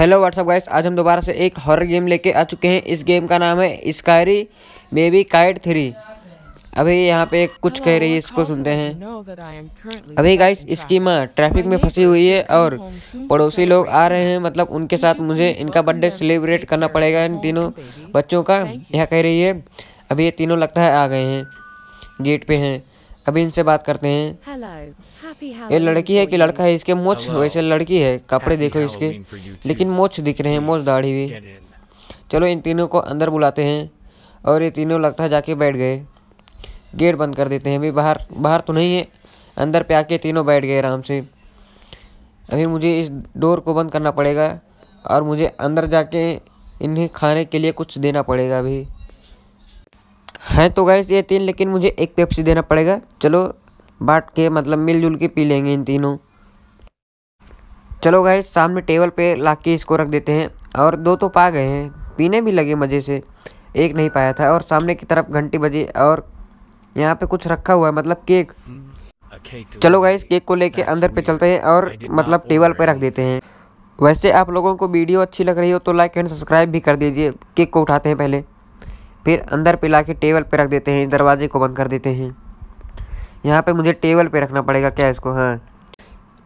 hello what's up guys आज हम दोबारा से एक हॉरर गेम लेके आ चुके हैं इस गेम का नाम है स्कायरी बेबी काइट थ्री अभी यहाँ पे कुछ कह रही है इसको सुनते हैं अभी गाइस इसकी माँ ट्रैफिक में फंसी हुई है और पड़ोसी लोग आ रहे हैं मतलब उनके साथ मुझे इनका बर्थडे सेलिब्रेट करना पड़ेगा इन तीनों बच्चों का यह कह रही है अभी ये तीनों लगता है आ गए हैं गेट पे हैं अभी इनसे बात करते हैं ये लड़की है कि लड़का है इसके मोछ वैसे लड़की है कपड़े देखो इसके लेकिन मोछ दिख रहे हैं मोछ दाढ़ी भी चलो इन तीनों को अंदर बुलाते हैं और ये तीनों लगता है जाके बैठ गए गेट बंद कर देते हैं अभी बाहर बाहर तो नहीं है अंदर पे आके तीनों बैठ गए आराम से अभी मुझे इस डोर को बंद करना पड़ेगा और मुझे अंदर जाके इन्हें खाने के लिए कुछ देना पड़ेगा अभी हैं तो गैस ये तीन लेकिन मुझे एक पेप्सी देना पड़ेगा चलो बांट के मतलब मिलजुल के पी लेंगे इन तीनों चलो गाइस सामने टेबल पे ला के इसको रख देते हैं और दो तो पा गए हैं पीने भी लगे मज़े से एक नहीं पाया था और सामने की तरफ घंटी बजी और यहाँ पे कुछ रखा हुआ है मतलब केक चलो गाइस केक को लेके अंदर पे चलते हैं और मतलब टेबल पे रख देते हैं वैसे आप लोगों को वीडियो अच्छी लग रही हो तो लाइक एंड सब्सक्राइब भी कर दीजिए केक को उठाते हैं पहले फिर अंदर पे ला के टेबल पर रख देते हैं दरवाजे को बंद कर देते हैं यहाँ पे मुझे टेबल पे रखना पड़ेगा क्या इसको हाँ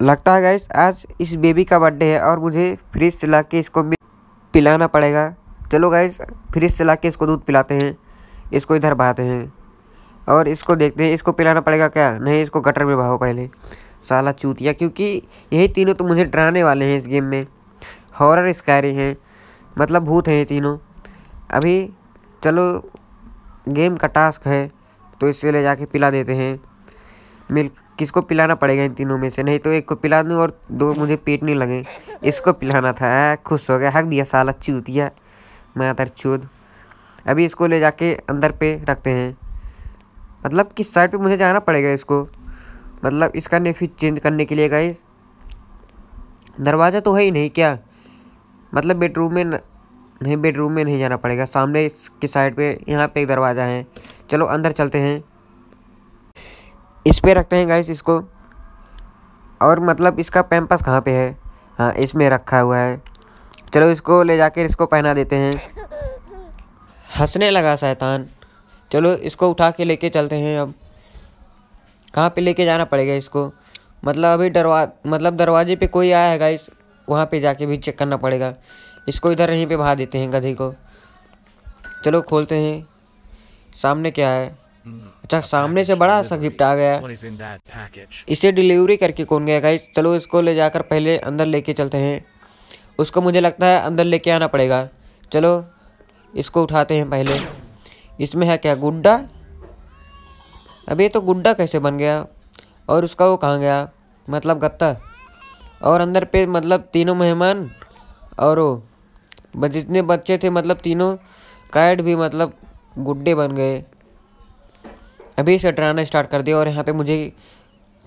लगता है गैस आज इस बेबी का बर्थडे है और मुझे फ्रिज से ला के इसको पिलाना पड़ेगा चलो गैस फ्रिज से ला के इसको दूध पिलाते हैं इसको इधर बहाते हैं और इसको देखते हैं इसको पिलाना पड़ेगा क्या नहीं इसको गटर में बहाओ पहले साला चूतिया क्योंकि यही तीनों तो मुझे डराने वाले हैं इस गेम में हॉरर स्कैरी हैं मतलब भूत हैं ये तीनों अभी चलो गेम का टास्क है तो इससे ले जाके पिला देते हैं मिल्क किसको पिलाना पड़ेगा इन तीनों में से नहीं तो एक को पिला दूँ और दो मुझे पेट नहीं लगे इसको पिलाना था खुश हो गया हक दिया साला है मातर चूद अभी इसको ले जाके अंदर पे रखते हैं मतलब किस साइड पे मुझे जाना पड़ेगा इसको मतलब इसका नेफी चेंज करने के लिए गए दरवाज़ा तो है ही नहीं क्या मतलब बेडरूम में न... नहीं बेडरूम में नहीं जाना पड़ेगा सामने किस साइड पे यहाँ पे एक दरवाज़ा है चलो अंदर चलते हैं इस पर रखते हैं गाइस इसको और मतलब इसका पैम्पस कहाँ पे है हाँ इसमें रखा हुआ है चलो इसको ले जाकर इसको पहना देते हैं हंसने लगा शैतान चलो इसको उठा के लेके चलते हैं अब कहाँ पे लेके जाना पड़ेगा इसको मतलब अभी दरवा मतलब दरवाजे पे कोई आया है गाइस वहाँ पे जाके भी चेक करना पड़ेगा इसको इधर यहीं पे भा देते हैं गधे को चलो खोलते हैं सामने क्या है अच्छा सामने से बड़ा सा गिफ्ट आ गया इसे डिलीवरी करके कौन गया गाइस चलो इसको ले जाकर पहले अंदर लेके चलते हैं उसको मुझे लगता है अंदर लेके आना पड़ेगा चलो इसको उठाते हैं पहले इसमें है क्या गुड्डा अब ये तो गुड्डा कैसे बन गया और उसका वो कहाँ गया मतलब गत्ता और अंदर पे मतलब तीनों मेहमान और वो जितने बच्चे थे मतलब तीनों कैड भी मतलब गुड्डे बन गए अभी से डराना स्टार्ट कर दिया और यहाँ पे मुझे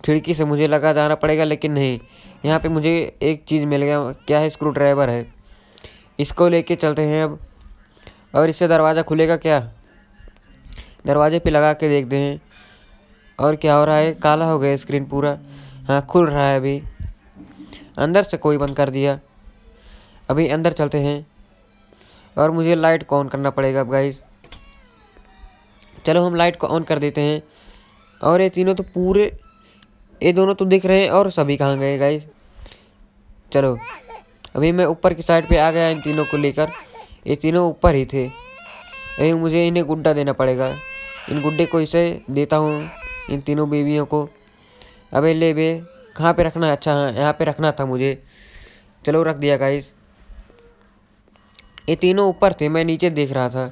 खिड़की से मुझे लगा जाना पड़ेगा लेकिन नहीं यहाँ पे मुझे एक चीज़ मिल गया क्या है स्क्रू ड्राइवर है इसको लेके चलते हैं अब और इससे दरवाज़ा खुलेगा क्या दरवाजे पे लगा के देखते हैं और क्या हो रहा है काला हो गया स्क्रीन पूरा हाँ खुल रहा है अभी अंदर से कोई बंद कर दिया अभी अंदर चलते हैं और मुझे लाइट ऑन करना पड़ेगा अब गाइस चलो हम लाइट को ऑन कर देते हैं और ये तीनों तो पूरे ये दोनों तो दिख रहे हैं और सभी कहाँ गए गाइस चलो अभी मैं ऊपर की साइड पे आ गया इन तीनों को लेकर ये तीनों ऊपर ही थे अभी मुझे इन्हें गुड्डा देना पड़ेगा इन गुड्डे को इसे देता हूँ इन तीनों बीवियों को अबे ले बे कहाँ पे रखना अच्छा हाँ यहाँ पे रखना था मुझे चलो रख दिया गाइस ये तीनों ऊपर थे मैं नीचे देख रहा था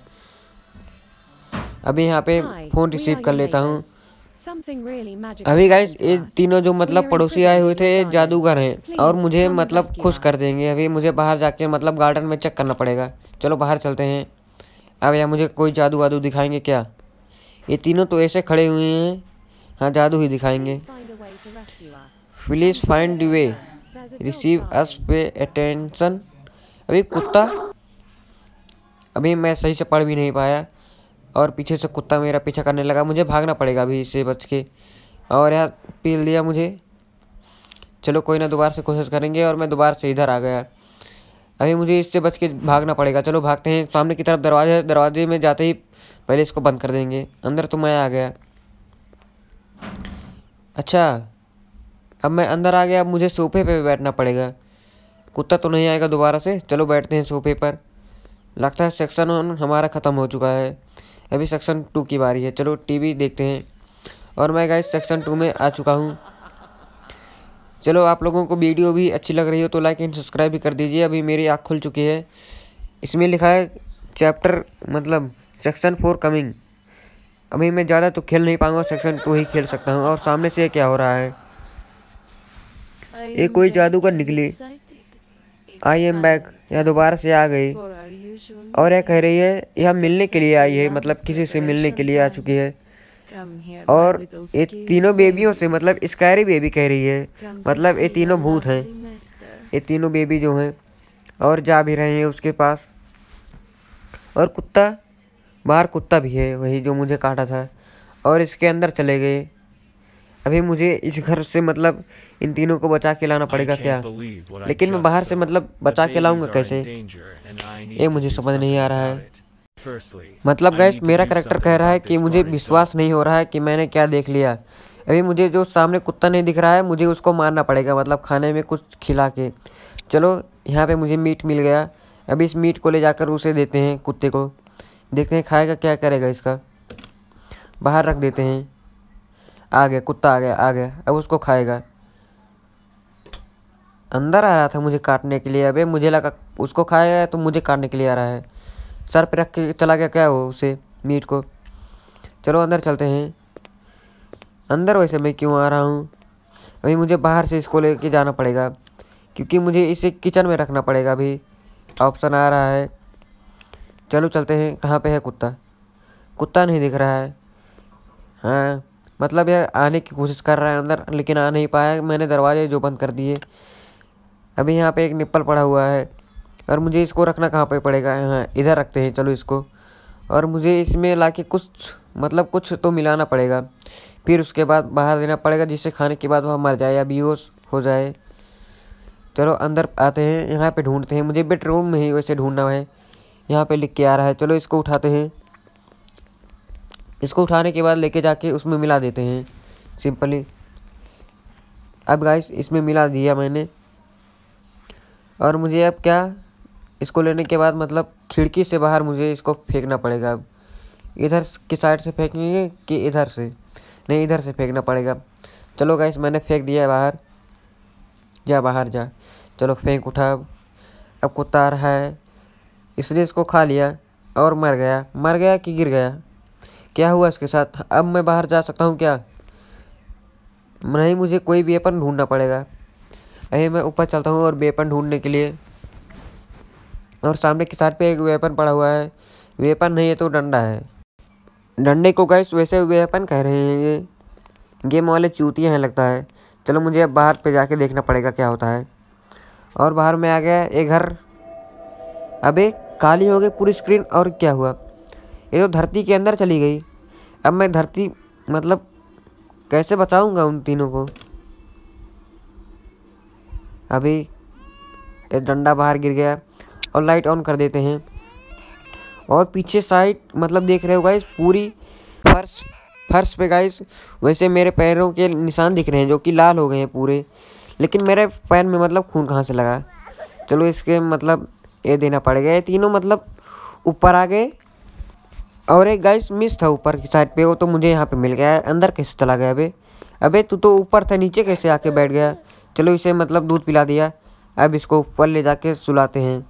अभी यहाँ पे फ़ोन रिसीव कर लेता हूँ अभी गाइस ये तीनों जो मतलब पड़ोसी आए हुए थे जादूगर हैं और मुझे मतलब खुश कर देंगे अभी मुझे बाहर जाके मतलब गार्डन में चेक करना पड़ेगा चलो बाहर चलते हैं अब यहाँ मुझे कोई जादू वादू दिखाएंगे क्या ये तीनों तो ऐसे खड़े हुए हैं हाँ जादू ही दिखाएंगे please find way receive us pay attention अभी कुत्ता अभी मैं सही से पढ़ भी नहीं पाया और पीछे से कुत्ता मेरा पीछा करने लगा मुझे भागना पड़ेगा अभी इससे बच के और यार पील दिया मुझे चलो कोई ना दोबारा से कोशिश करेंगे और मैं दोबारा से इधर आ गया अभी मुझे इससे बच के भागना पड़ेगा चलो भागते हैं सामने की तरफ दरवाजा दरवाजे में जाते ही पहले इसको बंद कर देंगे अंदर तो मैं आ गया अच्छा अब मैं अंदर आ गया अब मुझे सोफे पे बैठना पड़ेगा कुत्ता तो नहीं आएगा दोबारा से चलो बैठते हैं सोफे पर लगता है सेक्शन हमारा ख़त्म हो चुका है अभी सेक्शन टू की बारी है चलो टीवी देखते हैं और मैं गाइस सेक्शन टू में आ चुका हूँ चलो आप लोगों को वीडियो भी अच्छी लग रही हो तो लाइक एंड सब्सक्राइब भी कर दीजिए अभी मेरी आँख खुल चुकी है इसमें लिखा है चैप्टर मतलब सेक्शन फोर कमिंग अभी मैं ज़्यादा तो खेल नहीं पाऊँगा सेक्शन टू ही खेल सकता हूँ और सामने से क्या हो रहा है ये कोई जादूगर निकली आई एम बैक या दोबारा से आ गई और यह कह रही है यह मिलने के लिए आई है मतलब किसी से मिलने के लिए आ चुकी है और ये तीनों बेबियों से मतलब स्कैरी बेबी कह रही है मतलब ये तीनों भूत हैं ये तीनों बेबी जो हैं और जा भी रहे हैं उसके पास और कुत्ता बाहर कुत्ता भी है वही जो मुझे काटा था और इसके अंदर चले गए अभी मुझे इस घर से मतलब इन तीनों को बचा के लाना पड़ेगा क्या लेकिन मैं बाहर से मतलब बचा के लाऊंगा कैसे ये मुझे समझ नहीं आ रहा है मतलब गैस मेरा करेक्टर कह रहा है कि मुझे विश्वास नहीं हो रहा है कि मैंने क्या देख लिया अभी मुझे जो सामने कुत्ता नहीं दिख रहा है मुझे उसको मारना पड़ेगा मतलब खाने में कुछ खिला के चलो यहाँ पे मुझे मीट मिल गया अभी इस मीट को ले जाकर उसे देते हैं कुत्ते को देखते हैं खाएगा क्या करेगा इसका बाहर रख देते हैं आ गया कुत्ता आ गया आ गया अब उसको खाएगा अंदर आ रहा था मुझे काटने के लिए अबे मुझे लगा उसको खाया है तो मुझे काटने के लिए आ रहा है सर पे रख के चला गया क्या हो उसे मीट को चलो अंदर चलते हैं अंदर वैसे मैं क्यों आ रहा हूँ अभी मुझे बाहर से इसको लेके जाना पड़ेगा क्योंकि मुझे इसे किचन में रखना पड़ेगा अभी ऑप्शन आ रहा है चलो चलते हैं कहाँ पे है कुत्ता कुत्ता नहीं दिख रहा है हाँ मतलब यह आने की कोशिश कर रहा है अंदर लेकिन आ नहीं पाया मैंने दरवाजे जो बंद कर दिए अभी यहाँ पे एक निप्पल पड़ा हुआ है और मुझे इसको रखना कहाँ पे पड़ेगा हाँ इधर रखते हैं चलो इसको और मुझे इसमें ला कुछ मतलब कुछ तो मिलाना पड़ेगा फिर उसके बाद बाहर देना पड़ेगा जिससे खाने के बाद वह मर जाए या बेहोश हो जाए चलो अंदर आते हैं यहाँ पे ढूंढते हैं मुझे बेडरूम में ही वैसे ढूंढना है यहाँ पे लिख के आ रहा है चलो इसको उठाते हैं इसको उठाने के बाद लेके जाके उसमें मिला देते हैं सिंपली अब गाइस इसमें मिला दिया मैंने और मुझे अब क्या इसको लेने के बाद मतलब खिड़की से बाहर मुझे इसको फेंकना पड़ेगा अब इधर की साइड से फेंकेंगे कि इधर से नहीं इधर से फेंकना पड़ेगा चलो गाइस मैंने फेंक दिया बाहर जा बाहर जा चलो फेंक उठा अब अब कुत्ता रहा है इसलिए इसको खा लिया और मर गया मर गया कि गिर गया क्या हुआ इसके साथ अब मैं बाहर जा सकता हूँ क्या नहीं मुझे कोई वेपन ढूंढना पड़ेगा अरे मैं ऊपर चलता हूँ और वेपन ढूंढने के लिए और सामने के साइड पे एक वेपन पड़ा हुआ है वेपन नहीं है तो डंडा है डंडे को गैस वैसे वेपन कह रहे हैं ये गेम वाले चूतियाँ हैं लगता है चलो मुझे अब बाहर पे जाके देखना पड़ेगा क्या होता है और बाहर में आ गया ये घर अबे काली हो गई पूरी स्क्रीन और क्या हुआ ये तो धरती के अंदर चली गई अब मैं धरती मतलब कैसे बचाऊंगा उन तीनों को अभी ये डंडा बाहर गिर गया और लाइट ऑन कर देते हैं और पीछे साइड मतलब देख रहे हो गाइस पूरी फर्श फर्श पे गाइस वैसे मेरे पैरों के निशान दिख रहे हैं जो कि लाल हो गए हैं पूरे लेकिन मेरे पैर में मतलब खून कहाँ से लगा चलो इसके मतलब ये देना पड़ गया तीनों मतलब ऊपर आ गए और एक गाइस मिस था ऊपर की साइड पे वो तो मुझे यहाँ पे मिल गया है अंदर कैसे चला गया अबे अबे तू तो ऊपर था नीचे कैसे आके बैठ गया चलो इसे मतलब दूध पिला दिया अब इसको ऊपर ले जाके सुलाते हैं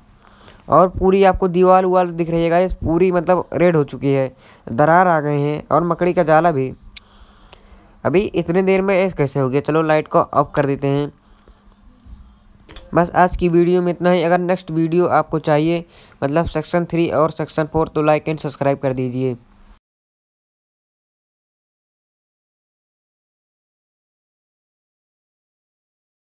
और पूरी आपको दीवार उवाल दिख रही है गाइस पूरी मतलब रेड हो चुकी है दरार आ गए हैं और मकड़ी का जाला भी अभी इतने देर में ऐसे कैसे हो गया चलो लाइट को ऑफ कर देते हैं बस आज की वीडियो में इतना ही अगर नेक्स्ट वीडियो आपको चाहिए मतलब सेक्शन थ्री और सेक्शन फोर तो लाइक एंड सब्सक्राइब कर दीजिए